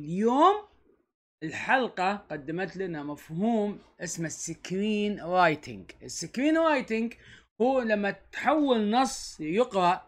اليوم الحلقة قدمت لنا مفهوم اسمه السكرين رايتنج السكرين رايتنج هو لما تحول نص يقرأ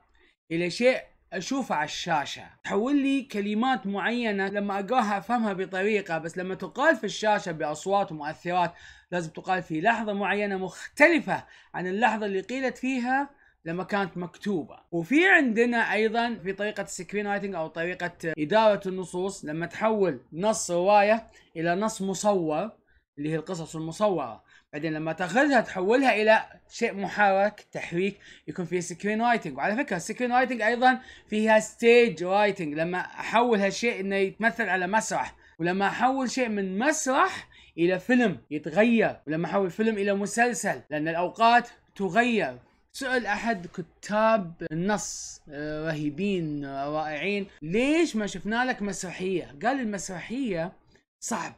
إلى شيء أشوفه على الشاشة تحول لي كلمات معينة لما أقراها أفهمها بطريقة بس لما تقال في الشاشة بأصوات ومؤثرات لازم تقال في لحظة معينة مختلفة عن اللحظة اللي قيلت فيها لما كانت مكتوبه وفي عندنا ايضا في طريقه السكرين رايتنج او طريقه اداره النصوص لما تحول نص روايه الى نص مصور اللي هي القصص المصوره بعدين لما تاخذها تحولها الى شيء محرك تحريك يكون فيه سكرين رايتنج وعلى فكره السكرين رايتنج ايضا فيها ستيج رايتنج لما احول هالشيء انه يتمثل على مسرح ولما احول شيء من مسرح الى فيلم يتغير ولما احول فيلم الى مسلسل لان الاوقات تغير سأل احد كتاب النص آه، رهيبين آه، رائعين ليش ما شفنا لك مسرحيه قال المسرحيه صعب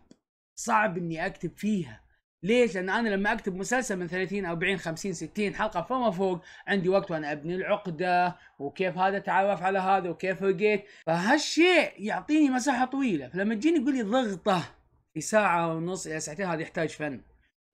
صعب اني اكتب فيها ليش؟ لان انا لما اكتب مسلسل من 30 40 50 60 حلقه فما فوق عندي وقت وانا ابني العقده وكيف هذا تعرف على هذا وكيف رقيت فهالشيء يعطيني مساحه طويله فلما تجيني تقول لي ضغطه في ساعه ونص الى ساعتين هذا يحتاج فن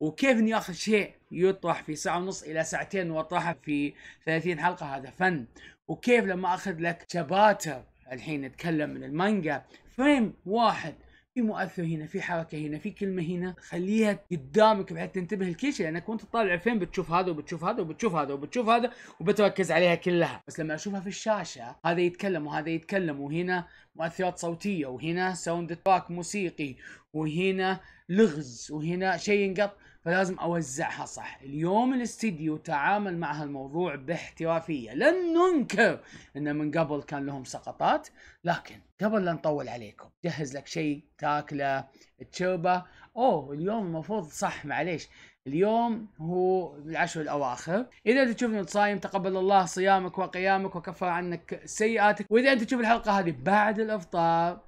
وكيف انه ياخذ شيء يطرح في ساعه ونص الى ساعتين واطرحه في 30 حلقه هذا فن وكيف لما اخذ لك شباتا الحين نتكلم من المانجا فريم واحد في مؤثر هنا في حركه هنا في كلمه هنا خليها قدامك بحيث تنتبه لكل شيء لانك وانت تطالع الفيلم بتشوف هذا وبتشوف هذا وبتشوف هذا وبتشوف هذا وبتركز عليها كلها بس لما اشوفها في الشاشه هذا يتكلم وهذا يتكلم وهنا مؤثرات صوتيه وهنا ساوند تراك موسيقي وهنا لغز وهنا شيء ينقط فلازم اوزعها صح اليوم الاستديو تعامل مع هالموضوع باحترافيه لن ننكر ان من قبل كان لهم سقطات لكن قبل لا نطول عليكم جهز لك شيء تاكله تشربه اوه اليوم المفروض صح معليش اليوم هو العشر الاواخر اذا انت تشوفني صايم تقبل الله صيامك وقيامك وكفر عنك سيئاتك واذا انت تشوف الحلقه هذه بعد الافطار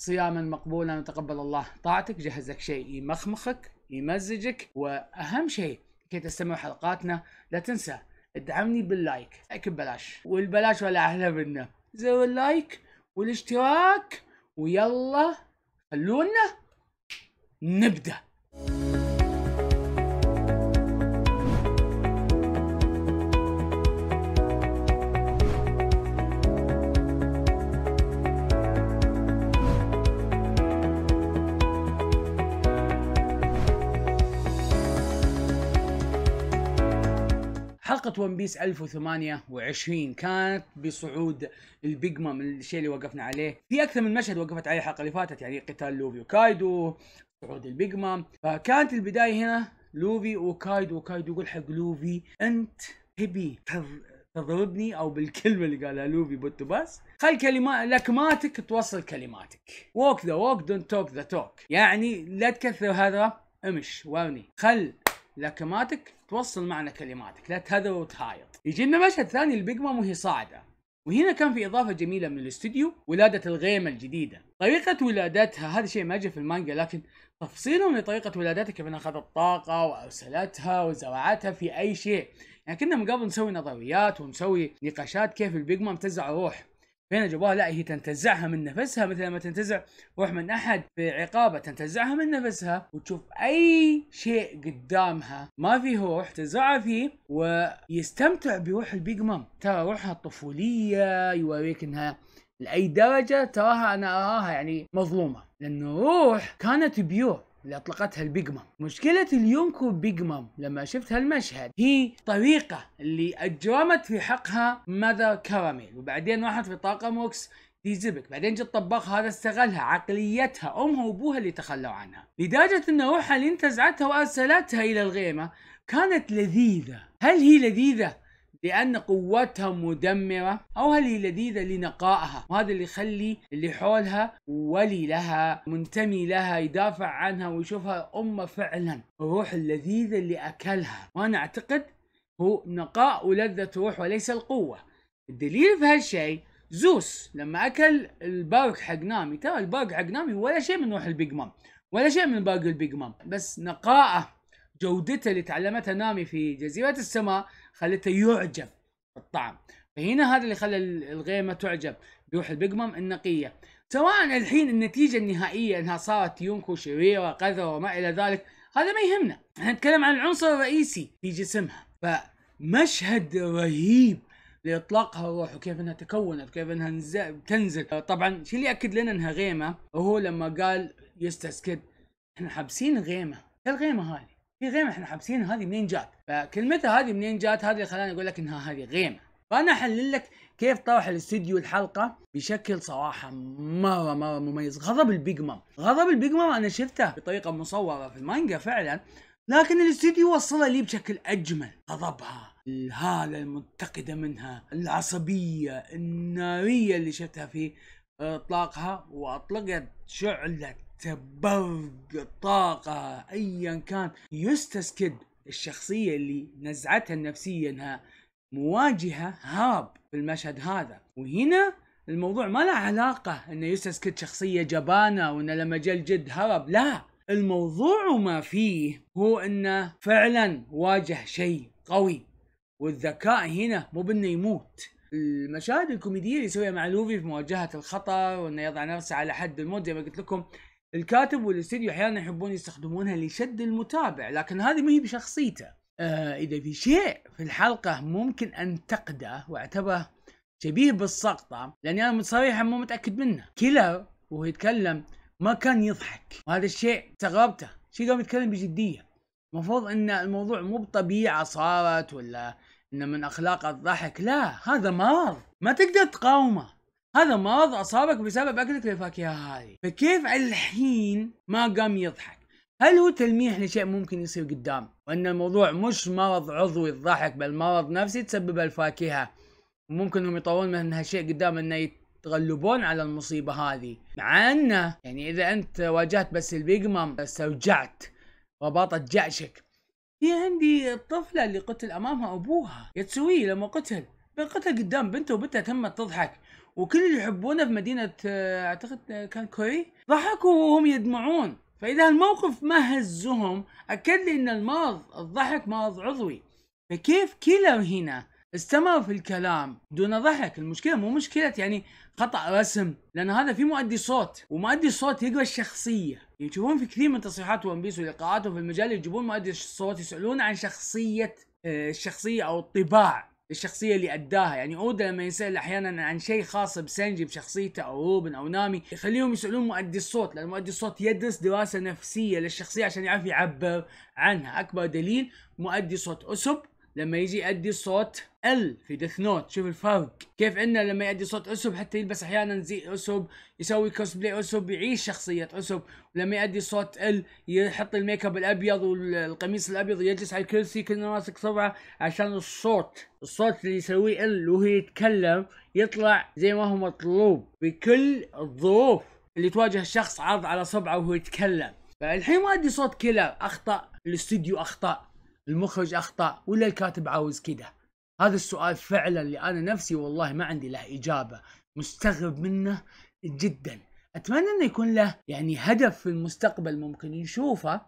صياما مقبولا وتقبل الله طاعتك جهز لك شيء يمخمخك يمزجك واهم شيء كي تستمع حلقاتنا لا تنسى ادعمني باللايك لايك ببلاش والبلاش ولا احلى منه زو اللايك والاشتراك ويلا خلونا نبدأ حلقة ون بيس 1028 كانت بصعود البيج من الشيء اللي وقفنا عليه، في أكثر من مشهد وقفت عليه الحلقة اللي فاتت يعني قتال لوفي وكايدو، صعود البيج مام فكانت البداية هنا لوفي وكايدو وكايدو يقول حق لوفي أنت تبي تضربني او بالكلمه اللي قالها لوفي بوتو باس خل كلمات لكماتك توصل كلماتك ووك ذا ووك دونت توك ذا توك يعني لا تكثر هذا امش وارني خل لكماتك توصل معنى كلماتك لا تهذب وتهايط يجي لنا مشهد ثاني البيج مام وهي صاعده وهنا كان في اضافه جميله من الاستوديو ولاده الغيمه الجديده طريقه ولادتها هذا شيء ما جاء في المانجا لكن تفصيلهم لطريقه ولادتها كيف انها اخذت طاقه وارسلتها وزرعتها في اي شيء يعني كنا من قبل نسوي نظريات ونسوي نقاشات كيف البيج مام تزرع روح فين جابوها لا هي تنتزعها من نفسها مثل ما تنتزع روح من احد في عقابه تنتزعها من نفسها وتشوف اي شيء قدامها ما فيه روح تزرعها فيه ويستمتع بروح البيج مام ترى روحها الطفوليه يوريك انها لاي درجه تراها انا اراها يعني مظلومه لانه روح كانت بيور اللي اطلقتها البيج مام مشكلة اليونكو بيج مام لما شفت هالمشهد هي طريقة اللي اجرمت في حقها ماذا كراميل وبعدين راحت في طاقم وكس زبك بعدين جاء الطباخ هذا استغلها عقليتها امها وابوها اللي تخلوا عنها لدرجة ان روحها اللي انتزعتها وارسلتها الى الغيمة كانت لذيذة هل هي لذيذة لأن قوتها مدمرة أو هل هي لذيذة لنقائها وهذا اللي يخلي اللي حولها ولي لها منتمي لها يدافع عنها ويشوفها أمه فعلا الروح اللذيذة اللي أكلها وأنا أعتقد هو نقاء ولذة روح وليس القوة الدليل في هالشيء زوس لما أكل البرق حق نامي ترى البرق حق نامي ولا شيء من روح البيج مام ولا شيء من باقي البيج مام بس نقاءه جودته اللي تعلمتها نامي في جزيرة السماء خليته يعجب بالطعم فهنا هذا اللي خلى الغيمه تعجب بروح البيجمام النقيه سواء الحين النتيجه النهائيه انها صارت يونكو شريره قذره وما الى ذلك هذا ما يهمنا احنا نتكلم عن العنصر الرئيسي في جسمها فمشهد رهيب لاطلاقها الروح وكيف انها تكونت وكيف انها تنزل طبعا شو اللي اكد لنا انها غيمه وهو لما قال يستسكت احنا حابسين غيمه الغيمه هذه هي غيمه احنا حابسين هذه منين جات فكلمتها هذه منين جات هذه اللي خلاني اقول لك انها هذه غيمه فانا احلل لك كيف طرح الاستديو الحلقه بشكل صراحه مره مره مميز غضب البيج مام غضب البيج مام انا شفته بطريقه مصوره في المانجا فعلا لكن الاستديو وصلها لي بشكل اجمل غضبها الهاله المتقده منها العصبيه الناريه اللي شفتها في اطلاقها واطلقت شعله تبغ طاقة ايا كان يستسكد الشخصية اللي نزعتها النفسية انها مواجهة هرب في المشهد هذا وهنا الموضوع ما له علاقة انه يستسكت شخصية جبانة وانه لما جاء الجد هرب لا الموضوع وما فيه هو انه فعلا واجه شيء قوي والذكاء هنا مو بانه يموت المشاهد الكوميديه اللي يسويها مع لوفي في مواجهه الخطر وانه يضع نفسه على حد الموت زي ما قلت لكم الكاتب والاستديو احيانا يحبون يستخدمونها لشد المتابع لكن هذه ما هي بشخصيته آه اذا في شيء في الحلقه ممكن انتقده واعتبره شبيه بالسقطه لاني انا صريحا مو متاكد منه كيلر وهو يتكلم ما كان يضحك وهذا الشيء استغربته شيء قام يتكلم بجديه المفروض ان الموضوع مو بطبيعه صارت ولا ان من اخلاق الضحك لا هذا مرض ما تقدر تقاومه هذا مرض اصابك بسبب اكلك للفاكهه هذه فكيف الحين ما قام يضحك هل هو تلميح لشيء ممكن يصير قدام وان الموضوع مش مرض عضوي الضحك بل مرض نفسي تسبب الفاكهه ممكن انهم يطورون من هالشيء قدام انه يتغلبون على المصيبه هذه مع انه يعني اذا انت واجهت بس البيج مام استوجعت رباطه جعشك في عندي الطفله اللي قتل امامها ابوها يتسوي لما قتل قتل قدام بنته وبنتها تمت تضحك وكل اللي يحبونه في مدينه اعتقد كان كوري ضحكوا وهم يدمعون فاذا الموقف ما هزهم اكد لي ان المرض الضحك مرض عضوي فكيف كيلر هنا استمر في الكلام دون ضحك المشكله مو مشكله يعني خطا رسم لان هذا في مؤدي صوت ومؤدي الصوت يقرا الشخصيه يشوفون في كثير من تصريحات ون بيس ولقاءاتهم في المجال يجيبون مؤدي الصوت يسالون عن شخصيه آه، الشخصيه او الطباع الشخصية اللي أداها يعني أودا لما يسأل أحيانا عن شيء خاص بسنجي بشخصيته أو روبن أو نامي يخليهم يسألون مؤدي الصوت لأن مؤدي الصوت يدرس دراسة نفسية للشخصية عشان يعرف يعبر عنها أكبر دليل مؤدي صوت أسب لما يجي يأدي صوت ال في ديث نوت شوف الفرق كيف انه لما يأدي صوت اسب حتى يلبس احيانا زي اسب يسوي كوسبلاي اسب يعيش شخصيه اسب ولما يأدي صوت ال يحط الميك اب الابيض والقميص الابيض ويجلس على الكرسي كنا ماسك صبعه عشان الصوت الصوت اللي يسويه ال وهو يتكلم يطلع زي ما هو مطلوب بكل الظروف اللي تواجه الشخص عرض على صبعه وهو يتكلم فالحين ما ادي صوت كيلر اخطا الاستوديو اخطا المخرج اخطا ولا الكاتب عاوز كده هذا السؤال فعلا اللي انا نفسي والله ما عندي له اجابه مستغرب منه جدا اتمنى انه يكون له يعني هدف في المستقبل ممكن يشوفه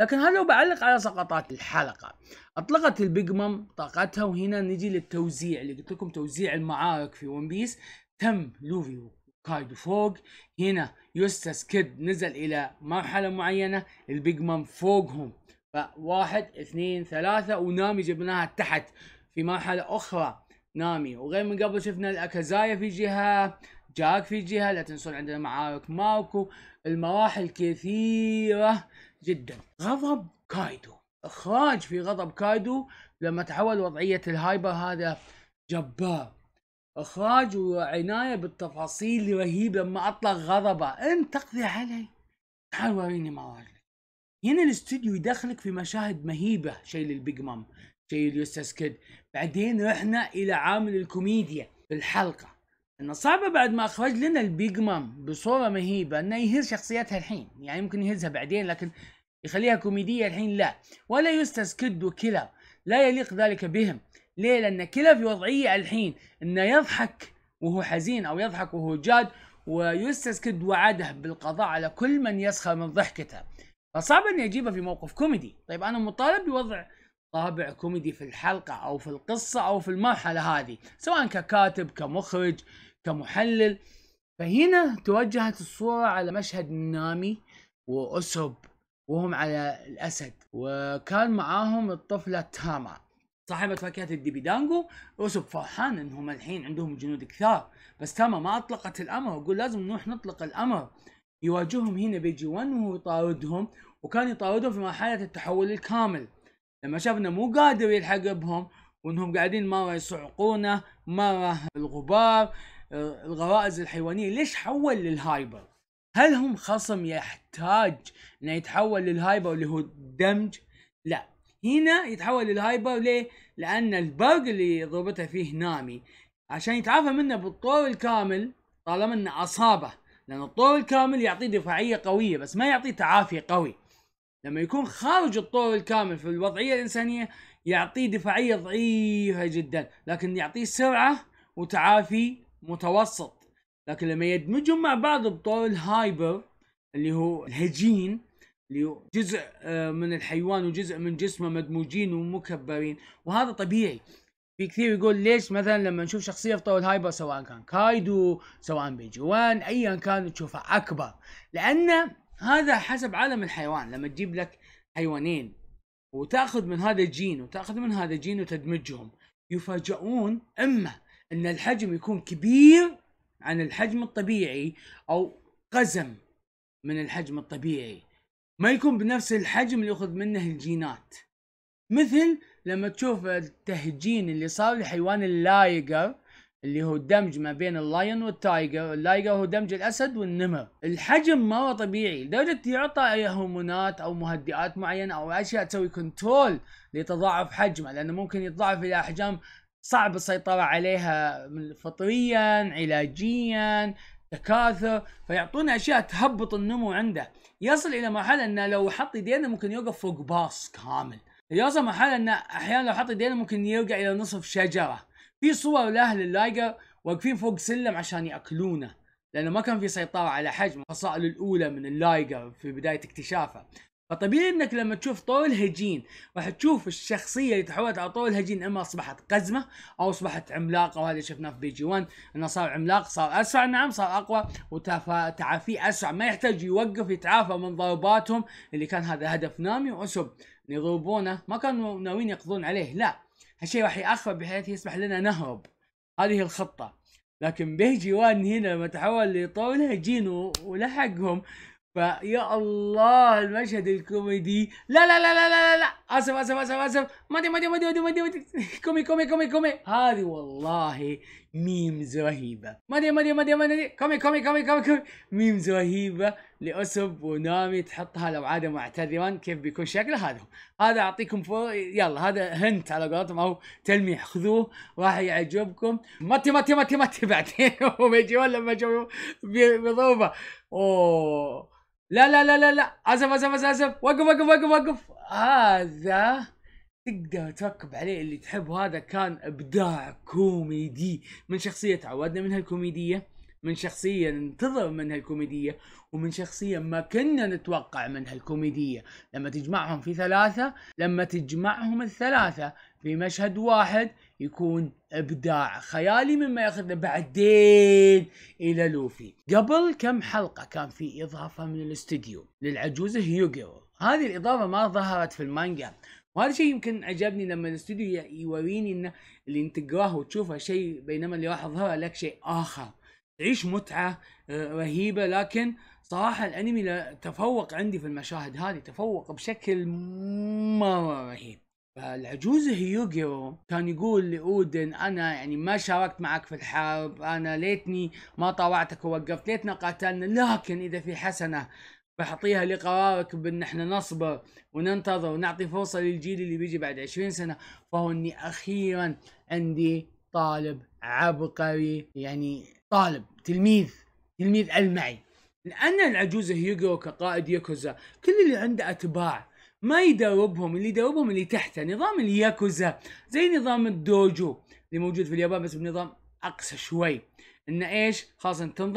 لكن هذا بعلق على سقطات الحلقة أطلقت البيج مام طاقتها وهنا نجي للتوزيع اللي قلت لكم توزيع المعارك في ون بيس تم لوفي وكايدو فوق هنا يوستاس كيد نزل الى مرحله معينه البيج مام فوقهم فواحد اثنين ثلاثة ونامي جبناها تحت في مرحلة أخرى نامي وغير من قبل شفنا الأكازايا في جهة جاك في جهة لا تنسون عندنا معارك ماركو المراحل كثيرة جدا غضب كايدو إخراج في غضب كايدو لما تحول وضعية الهايبر هذا جبار إخراج وعناية بالتفاصيل رهيب لما أطلق غضبه انت تقضي علي تعال وريني مواجهة هنا الاستوديو يدخلك في مشاهد مهيبه شيء للبيج مام شيء ليوستاس كيد بعدين رحنا الى عامل الكوميديا في الحلقه انه صعبه بعد ما اخرج لنا البيج مام بصوره مهيبه انه يهز شخصيتها الحين يعني ممكن يهزها بعدين لكن يخليها كوميديه الحين لا ولا يوستاس كيد وكلا لا يليق ذلك بهم ليه لان كلا في وضعيه الحين انه يضحك وهو حزين او يضحك وهو جاد ويوستاس كيد وعده بالقضاء على كل من يسخر من ضحكته فصعب اني اجيبه في موقف كوميدي طيب انا مطالب بوضع طابع كوميدي في الحلقه او في القصه او في المرحله هذه سواء ككاتب كمخرج كمحلل فهنا توجهت الصوره على مشهد نامي واسب وهم على الاسد وكان معاهم الطفله تاما صاحبة فاكهة الديبيدانجو وسب فرحان انهم الحين عندهم جنود كثار بس تاما ما اطلقت الامر وأقول لازم نروح نطلق الامر يواجههم هنا بيجي ون وهو يطاردهم وكان يطاردهم في مرحله التحول الكامل لما شاف انه مو قادر يلحق بهم وانهم قاعدين مره يصعقونه مره الغبار الغرائز الحيوانيه ليش حول للهايبر؟ هل هم خصم يحتاج انه يتحول للهايبر اللي هو الدمج؟ لا هنا يتحول للهايبر ليه؟ لان البرق اللي ضربته فيه نامي عشان يتعافى منه بالطور الكامل طالما انه اصابه لان الطور الكامل يعطيه دفاعيه قويه بس ما يعطيه تعافي قوي لما يكون خارج الطور الكامل في الوضعيه الانسانيه يعطيه دفاعيه ضعيفه جدا لكن يعطيه سرعه وتعافي متوسط لكن لما يدمجهم مع بعض بطور الهايبر اللي هو الهجين اللي هو جزء آه، من الحيوان وجزء من جسمه مدموجين ومكبرين وهذا طبيعي في كثير يقول ليش مثلا لما نشوف شخصيه في طور الهايبر سواء كان كايدو سواء بيجوان ايا كان تشوفه اكبر لانه هذا حسب عالم الحيوان لما تجيب لك حيوانين وتاخذ من هذا الجين وتاخذ من هذا الجين وتدمجهم يفاجؤون اما ان الحجم يكون كبير عن الحجم الطبيعي او قزم من الحجم الطبيعي ما يكون بنفس الحجم اللي ياخذ منه الجينات مثل لما تشوف التهجين اللي صار لحيوان اللايجر اللي هو الدمج ما بين اللاين والتايجر اللايجر هو دمج الاسد والنمر الحجم ما هو طبيعي لدرجه يعطى هرمونات او مهدئات معينه او اشياء تسوي كنترول لتضاعف حجمه لانه ممكن يتضاعف الى احجام صعب السيطره عليها فطريا علاجيا تكاثر فيعطونا اشياء تهبط النمو عنده يصل الى مرحله انه لو حط يدينه ممكن يوقف فوق باص كامل يوصل مرحله انه احيانا لو حط يدينه ممكن يرجع الى نصف شجره في صور لاهل اللايجر واقفين فوق سلم عشان ياكلونه لانه ما كان في سيطره على حجم الفصائل الاولى من اللايجر في بدايه اكتشافه فطبيعي انك لما تشوف طور الهجين راح تشوف الشخصيه اللي تحولت على طور الهجين اما اصبحت قزمه او اصبحت عملاقه وهذا شفناه في بي جي 1 انه صار عملاق صار اسرع نعم صار اقوى وتعافيه اسرع ما يحتاج يوقف يتعافى من ضرباتهم اللي كان هذا هدف نامي واسب يضربونه ما كانوا ناويين يقضون عليه لا هالشيء راح ياخر بحيث يسمح لنا نهرب هذه الخطه لكن بيجي وان هنا لما تحول لطاوله جينو ولحقهم فيا الله المشهد الكوميدي لا لا لا لا لا لا اسف اسف اسف اسف ما ادري ما ادري ما ادري ما ادري كومي كومي كومي كومي هذه والله ميمز رهيبة ما ماني ما ماني كومي كومي كومي كومي كومي ميمز رهيبة لأسب ونامي تحطها لو عادة معتذرا كيف بيكون شكله هذا هذا أعطيكم فو يلا هذا هنت على قولتهم أو تلميح خذوه راح يعجبكم متي متي متي متي بعدين هم يجون لما يجوا بضوبة أوه لا لا لا لا لا عزف عزف عزف عزف وقف وقف وقف وقف هذا تقدر تركب عليه اللي تحبه هذا كان ابداع كوميدي من شخصيه تعودنا منها الكوميديه من شخصية ننتظر منها الكوميدية ومن شخصية ما كنا نتوقع منها الكوميدية لما تجمعهم في ثلاثة لما تجمعهم الثلاثة في مشهد واحد يكون إبداع خيالي مما ياخذنا بعدين إلى لوفي قبل كم حلقة كان في إضافة من الاستديو للعجوزة هيوغيرو هذه الإضافة ما ظهرت في المانجا وهذا شيء يمكن عجبني لما الاستوديو يوريني ان اللي انت تقراه وتشوفه شيء بينما اللي راح يظهره لك شيء اخر تعيش متعه آه، رهيبه لكن صراحه الانمي تفوق عندي في المشاهد هذه تفوق بشكل مره رهيب فالعجوز هيوغيرو كان يقول لاودن انا يعني ما شاركت معك في الحرب انا ليتني ما طاوعتك ووقفت ليتنا قاتلنا لكن اذا في حسنه بحطيها لقرارك بان احنا نصبر وننتظر ونعطي فرصه للجيل اللي بيجي بعد 20 سنه فهو اني اخيرا عندي طالب عبقري يعني طالب تلميذ تلميذ المعي لان العجوز هيوغو كقائد ياكوزا كل اللي عنده اتباع ما يدربهم اللي يدربهم اللي تحته نظام الياكوزا زي نظام الدوجو اللي موجود في اليابان بس بنظام اقسى شوي انه ايش خلاص انت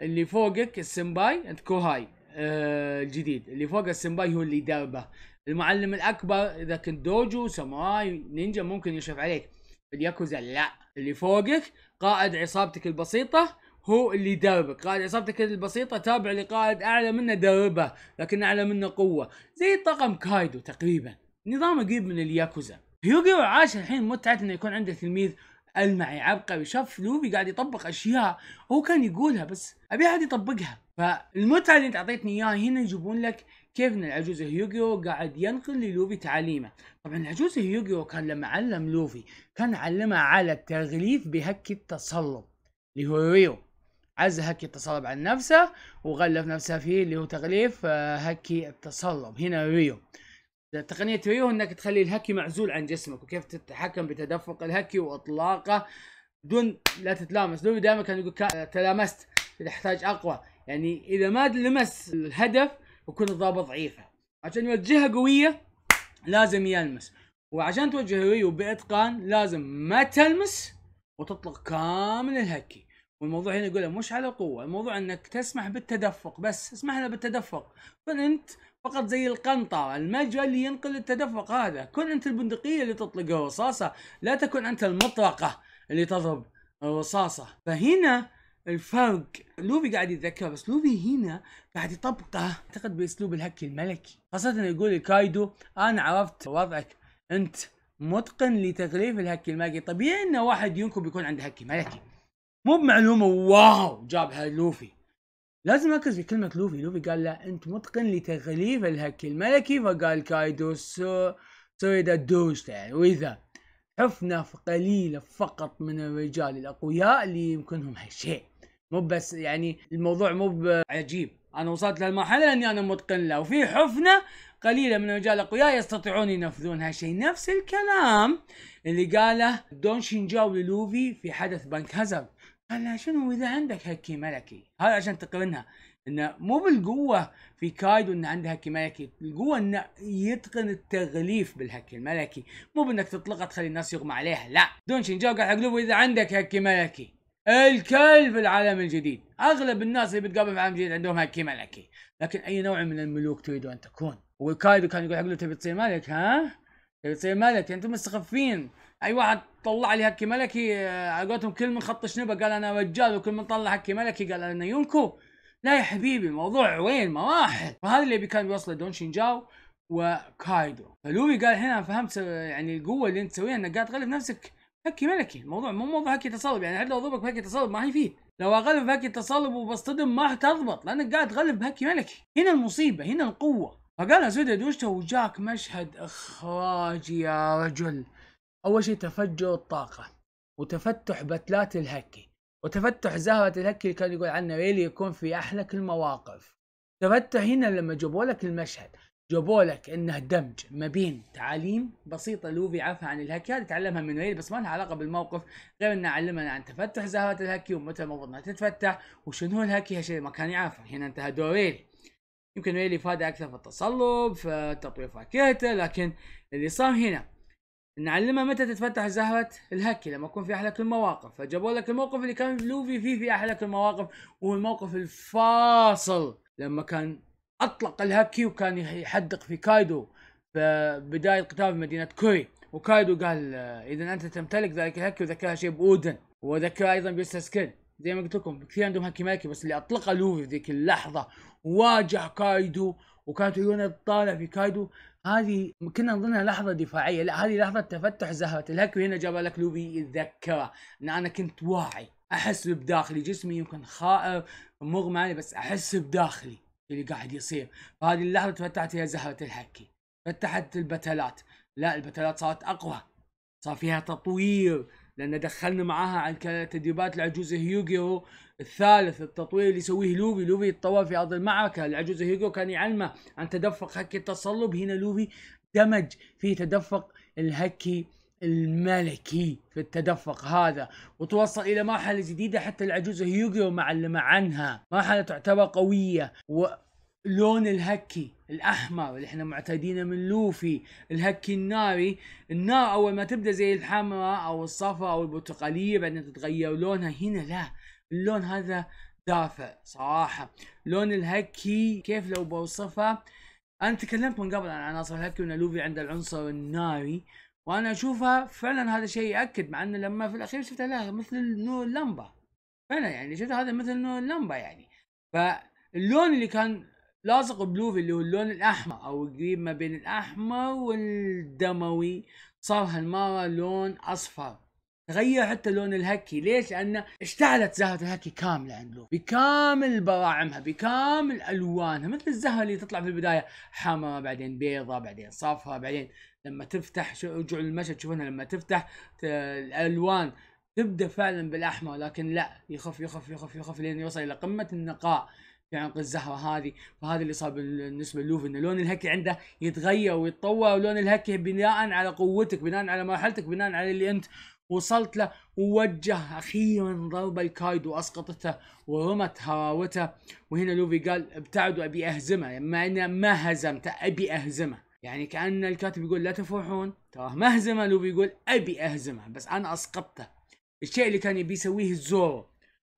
اللي فوقك السمباي انت كوهاي الجديد آه، اللي فوق السنباي هو اللي يدربه المعلم الاكبر اذا كنت دوجو ساموراي نينجا ممكن يشرف عليك الياكوزا لا اللي فوقك قائد عصابتك البسيطه هو اللي يدربك قائد عصابتك البسيطه تابع لقائد اعلى منه دربه لكن اعلى منه قوه زي طقم كايدو تقريبا نظام قريب من الياكوزا هيوغيو عاش الحين متعه انه يكون عنده تلميذ المعي عبقري شاف لوفي قاعد يطبق اشياء هو كان يقولها بس ابي احد يطبقها فالمتعه اللي انت اعطيتني اياها هنا يجيبون لك كيف ان العجوز هيوغيو قاعد ينقل للوفي تعاليمه طبعا العجوز هيوغيو كان لما علم لوفي كان علمه على التغليف بهك التصلب اللي هو ريو عز هكي التصلب عن نفسه وغلف نفسه فيه اللي هو تغليف آه، هكي التصلب هنا ريو تقنية ريو انك تخلي الهكي معزول عن جسمك وكيف تتحكم بتدفق الهكي واطلاقه دون لا تتلامس لوفي دائما كان يقول تلامست تحتاج اقوى يعني اذا ما لمس الهدف يكون الضربه ضعيفه عشان يوجهها قويه لازم يلمس وعشان توجهها قويه وباتقان لازم ما تلمس وتطلق كامل الهكي والموضوع هنا يقول مش على القوه الموضوع انك تسمح بالتدفق بس اسمح لنا بالتدفق كن انت فقط زي القنطرة المجرى اللي ينقل التدفق هذا كن أنت البندقية اللي تطلق الرصاصة لا تكن أنت المطرقة اللي تضرب الرصاصة فهنا الفرق لوفي قاعد يتذكر بس لوفي هنا قاعد يطبقه اعتقد باسلوب الهك الملكي خاصة يقول لكايدو انا عرفت وضعك انت متقن لتغليف الهك الملكي طبيعي ان واحد ينكب يكون عنده هك ملكي مو بمعلومة واو جابها لوفي لازم اركز في كلمة لوفي لوفي قال له انت متقن لتغليف الهك الملكي فقال كايدو سو سوي ذا دوشته يعني واذا حفنة قليلة فقط من الرجال الأقوياء اللي يمكنهم هالشيء مو بس يعني الموضوع مو عجيب انا وصلت للمرحله اني انا متقن له وفي حفنه قليله من الرجال الاقوياء يستطيعون ينفذون هالشيء نفس الكلام اللي قاله دون شينجاو للوفي في حدث بنك هزر قال شنو اذا عندك هكي ملكي هذا عشان تقرنها انه مو بالقوه في كايدو انه عنده هكي ملكي، القوه انه يتقن التغليف بالهكي الملكي، مو بانك تطلقها تخلي الناس يغمى عليها، لا، دون شينجاو قال حق لوفي اذا عندك هكي ملكي، الكلب العالم الجديد اغلب الناس اللي بتقابل في العالم الجديد عندهم هاكي ملكي لكن اي نوع من الملوك تريد ان تكون وكايدو كان يقول حق له تبي تصير ملك ها تبي تصير ملك انتم مستخفين اي واحد طلع لي هكي ملكي آه، على قولتهم كل من خط شنبه قال انا رجال وكل من طلع هكي ملكي قال انا يونكو لا يا حبيبي الموضوع وين مراحل وهذا اللي كان بيوصله دون شينجاو وكايدو فلومي قال هنا فهمت يعني القوه اللي انت تسويها انك قاعد تغلب نفسك هكي ملكي الموضوع مو موضوع هكي تصلب يعني هل لو ضربك بهكي تصلب ما هيفيد لو اغلب بهكي تصلب وبصطدم ما حتضبط لانك قاعد تغلب بهكي ملكي هنا المصيبه هنا القوه فقال زودا دوشته وجاك مشهد اخراجي يا رجل اول شيء تفجر الطاقه وتفتح بتلات الهكي وتفتح زهرة الهكي اللي كان يقول عنه ريلي يكون في احلك المواقف تفتح هنا لما جابوا لك المشهد جابوا لك انه دمج ما بين تعاليم بسيطه لوفي عرفها عن الهكي هذه تعلمها من ريل بس ما لها علاقه بالموقف غير انه علمنا عن تفتح زهره الهاكي ومتى المفروض انها تتفتح وشنو الهاكي هالشيء ما كان يعرفه هنا انتهى دور ويل يمكن ويل يفاد اكثر في التصلب في تطوير فاكهته لكن اللي صار هنا نعلمها متى تتفتح زهرة الهكي لما يكون في أحلك المواقف فجابوا لك الموقف اللي كان لوفي فيه في أحلك المواقف وهو الموقف الفاصل لما كان اطلق الهاكي وكان يحدق في كايدو بداية قتال في مدينة كوري وكايدو قال آه، اذا انت تمتلك ذلك الهاكي وذكرها شيء باودن وذكرها ايضا بيستسكن زي ما قلت لكم كثير عندهم هاكي ملكي بس اللي اطلقه لوفي في ذيك اللحظة واجه كايدو وكانت عيونه تطالع في كايدو هذه كنا نظنها لحظة دفاعية لا هذه لحظة تفتح زهرة الهاكي وهنا جابها لك لوفي يتذكره ان انا كنت واعي احس بداخلي جسمي يمكن خائر مغمى علي بس احس بداخلي اللي قاعد يصير فهذه اللحظه تفتحت فيها زهره الحكي فتحت البتلات لا البتلات صارت اقوى صار فيها تطوير لان دخلنا معاها عن تدريبات العجوز هيوغيو الثالث التطوير اللي يسويه لوفي لوفي يتطور في ارض المعركه العجوز هيوغيو كان يعلمه عن تدفق هكي التصلب هنا لوفي دمج في تدفق الهكي الملكي في التدفق هذا وتوصل الى مرحله جديده حتى العجوز هيوغيو معلمه عنها مرحله تعتبر قويه ولون الهكي الاحمر اللي احنا معتادينه من لوفي الهكي الناري النار اول ما تبدا زي الحمراء او الصفراء او البرتقاليه بعدين تتغير لونها هنا لا اللون هذا دافئ صراحه لون الهكي كيف لو بوصفه انا تكلمت من قبل عن عناصر الهكي وان لوفي عنده العنصر الناري وانا اشوفها فعلا هذا شيء ياكد مع انه لما في الاخير شفتها لا مثل نور اللمبه فعلا يعني شفتها هذا مثل نور اللمبه يعني فاللون اللي كان لاصق بلوفي اللي هو اللون الاحمر او قريب ما بين الاحمر والدموي صار هالمره لون اصفر تغير حتى لون الهكي ليش لانه اشتعلت زهرة الهكي كاملة عند لوفي بكامل براعمها بكامل الوانها مثل الزهرة اللي تطلع في البداية حمراء بعدين بيضة بعدين صفراء بعدين لما تفتح رجوع المشهد تشوفونها لما تفتح الالوان تبدا فعلا بالاحمر لكن لا يخف يخف يخف يخف لين يوصل الى قمه النقاء في عنق الزهره هذه فهذا اللي صار بالنسبه للوفي ان لون الهكي عنده يتغير ويتطور ولون الهكي بناء على قوتك بناء على مرحلتك بناء على اللي انت وصلت له ووجه اخيرا ضربه الكايدو اسقطته ورمت هراوته وهنا لوفي قال ابتعدوا ابي اهزمه ما انا ما هزمته ابي اهزمه يعني كان الكاتب يقول لا تفوحون تراه ما لو لوبي يقول ابي اهزمه بس انا اسقطته الشيء اللي كان يبي يسويه زورو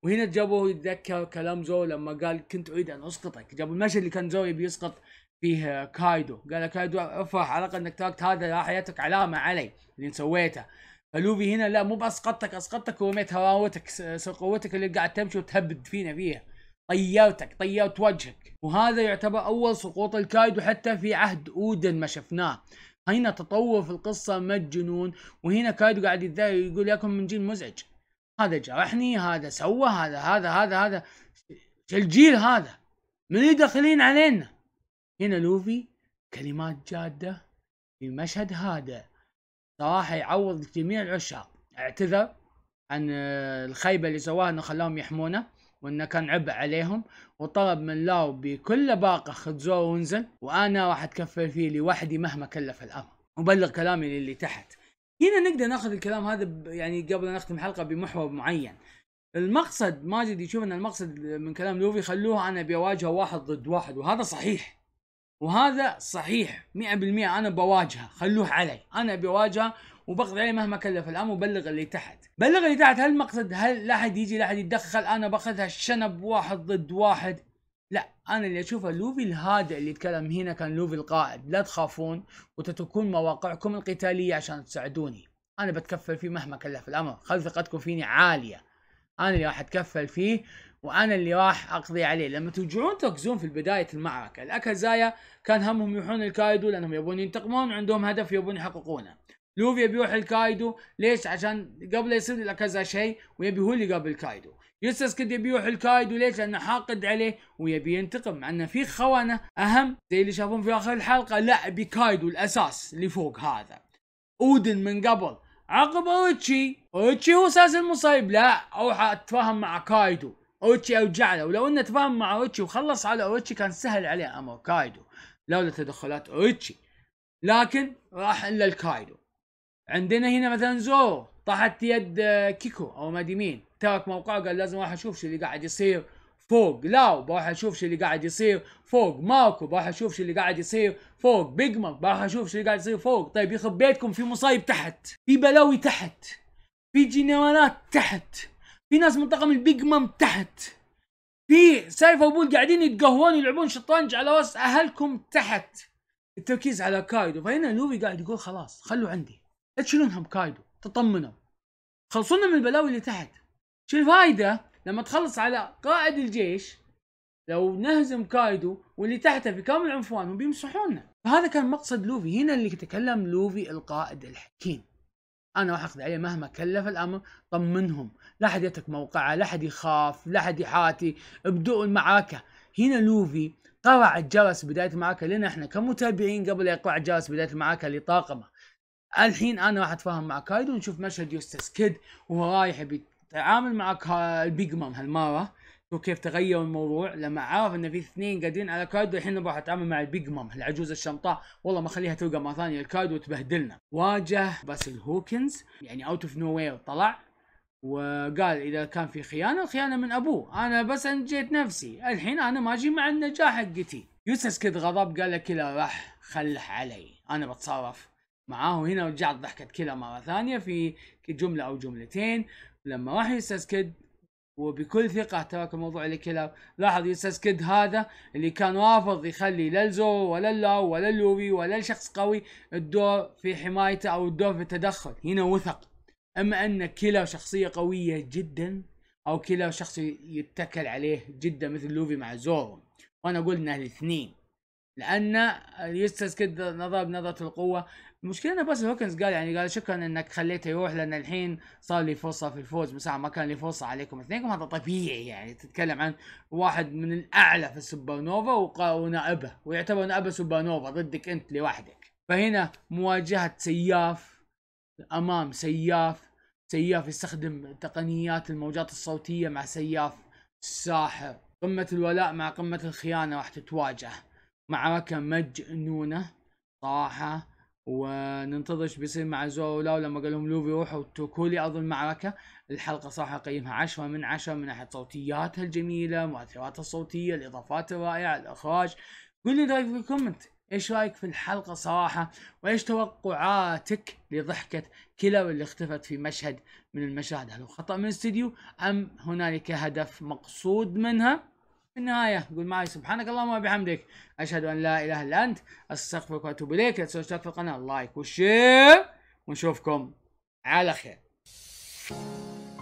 وهنا جابوه يتذكر كلام زورو لما قال كنت اريد ان اسقطك جابوا المشهد اللي كان زورو يبي يسقط فيه آه، كايدو قال كايدو افرح على الاقل انك تركت هذا حياتك علامه علي اللي سويته فلوفي هنا لا مو باسقطتك اسقطتك ورميت هراوتك قوتك اللي قاعد تمشي وتهبد فينا فيها طيرتك طيرت وجهك وهذا يعتبر أول سقوط الكايد وحتى في عهد أودن ما شفناه هنا تطور في القصة مجنون وهنا كايدو قاعد يتضايق يقول ياكم من جيل مزعج هذا جرحني هذا سوى هذا هذا هذا هذا الجيل هذا من داخلين علينا هنا لوفي كلمات جادة في مشهد هذا صراحة يعوض جميع العشاق اعتذر عن آه، الخيبة اللي سواها انه خلاهم يحمونه وانه كان عبء عليهم وطلب من لاو بكل باقه خذ زو وانزل وانا راح اتكفل فيه لوحدي مهما كلف الامر وبلغ كلامي للي تحت هنا نقدر ناخذ الكلام هذا يعني قبل ان نختم الحلقه بمحور معين المقصد ماجد يشوف ان المقصد من كلام لوفي خلوه انا بواجهه واحد ضد واحد وهذا صحيح وهذا صحيح 100% انا بواجهه خلوه علي انا بواجهه وبقضي عليه مهما كلف الامر وبلغ اللي تحت بلغ اللي تحت هل المقصد هل لا احد يجي لا احد يتدخل انا باخذها شنب واحد ضد واحد لا انا اللي اشوفه لوفي الهادئ اللي يتكلم هنا كان لوفي القائد لا تخافون وتتركون مواقعكم القتاليه عشان تساعدوني انا بتكفل فيه مهما كلف الامر خل ثقتكم فيني عاليه انا اللي راح اتكفل فيه وانا اللي راح اقضي عليه لما ترجعون تركزون في بدايه المعركه الاكازايا كان همهم يروحون الكايدو لانهم يبون ينتقمون وعندهم هدف يبون يحققونه لوفي يبي يروح لكايدو ليش عشان قبل يصير له كذا شيء ويبي هو اللي قبل كايدو يوسس كده يروح لكايدو ليش لانه حاقد عليه ويبي ينتقم مع انه في خونه اهم زي اللي شافون في اخر الحلقه لا بكايدو الاساس اللي فوق هذا اودن من قبل عقب اوتشي اوتشي هو اساس المصيب لا او اتفاهم مع كايدو اوتشي او له ولو انه تفاهم مع اوتشي وخلص على اوتشي كان سهل عليه امر كايدو لولا تدخلات اوتشي لكن راح الا الكايدو عندنا هنا مثلا زورو طاحت يد آه، كيكو او ما مين ترك موقعه قال لازم اروح اشوف شو اللي قاعد يصير فوق لاو بروح اشوف شو اللي قاعد يصير فوق ماركو بروح اشوف شو اللي قاعد يصير فوق بيج ماك بروح اشوف شو اللي قاعد يصير فوق طيب يخرب بيتكم في مصايب تحت في بلاوي تحت في جنرالات تحت في ناس من طاقم البيج مام تحت في سايف وبول قاعدين يتقهون يلعبون شطرنج على راس اهلكم تحت التركيز على كايدو فهنا لوفي قاعد يقول خلاص خلوا عندي تشيلونهم كايدو تطمنوا خلصونا من البلاوي اللي تحت شو الفائده لما تخلص على قائد الجيش لو نهزم كايدو واللي تحته بكامل عنفوانهم بيمسحونا فهذا كان مقصد لوفي هنا اللي تكلم لوفي القائد الحكيم انا راح اخذ عليه مهما كلف الامر طمنهم لا حد يترك موقعه لا حد يخاف لا حد يحاتي ابدؤوا المعركه هنا لوفي قرع الجرس بدايه المعركه لنا احنا كمتابعين قبل يقرع الجرس بدايه المعركه لطاقمه الحين انا راح اتفاهم مع كايدو ونشوف مشهد يوستس كيد وهو رايح بيتعامل مع البيج مام هالمره وكيف تغير الموضوع لما عرف ان في اثنين قاعدين على كايدو الحين راح اتعامل مع البيج مام العجوز الشمطاء والله ما خليها تلقى مره ثانيه الكايدو وتبهدلنا واجه باسل هوكنز يعني اوت اوف نو وير طلع وقال اذا كان في خيانه الخيانه من ابوه انا بس انجيت نفسي الحين انا اجي مع النجاح حقتي يوستس كيد غضب قال له كذا راح خله علي انا بتصرف معاه هنا رجعت ضحكت كذا مره ثانيه في جمله او جملتين لما راح يستسكد وبكل ثقة ترك الموضوع لكيلر لاحظ يستسكد هذا اللي كان رافض يخلي لا الزورو ولا اللاو ولا اللوبي ولا الشخص قوي الدور في حمايته او الدور في التدخل هنا وثق اما ان كيلر شخصية قوية جدا او كيلر شخص يتكل عليه جدا مثل لوفي مع زورو وانا اقول انه الاثنين لان يستسكد نظر بنظرة القوة المشكله انه بس هوكنز قال يعني قال شكرا انك خليته يروح لان الحين صار لي فرصه في الفوز من ساعه ما كان لي فرصه عليكم اثنينكم هذا طبيعي يعني تتكلم عن واحد من الاعلى في السوبر نوفا ونائبه ويعتبر نائبه سوبر نوفا ضدك انت لوحدك فهنا مواجهه سياف امام سياف سياف يستخدم تقنيات الموجات الصوتيه مع سياف الساحر قمه الولاء مع قمه الخيانه راح تتواجه معركه مجنونه صراحه وننتظر ايش بيصير مع زورو لاو لما قال لهم لوفي روحوا اتركوا ارض المعركة الحلقة صراحة اقيمها 10 من 10 من ناحية صوتياتها الجميلة مؤثراتها الصوتية الاضافات الرائعة الاخراج قول لي رايك في الكومنت ايش رايك في الحلقة صراحة وايش توقعاتك لضحكة كيلر اللي اختفت في مشهد من المشاهد هل هو خطأ من الاستديو ام هنالك هدف مقصود منها النهايه قول معي سبحانك اللهم وبحمدك اشهد ان لا اله الا انت استغفرك واتوب اليك لا تنسوا الاشتراك في القناه لايك وشير ونشوفكم على خير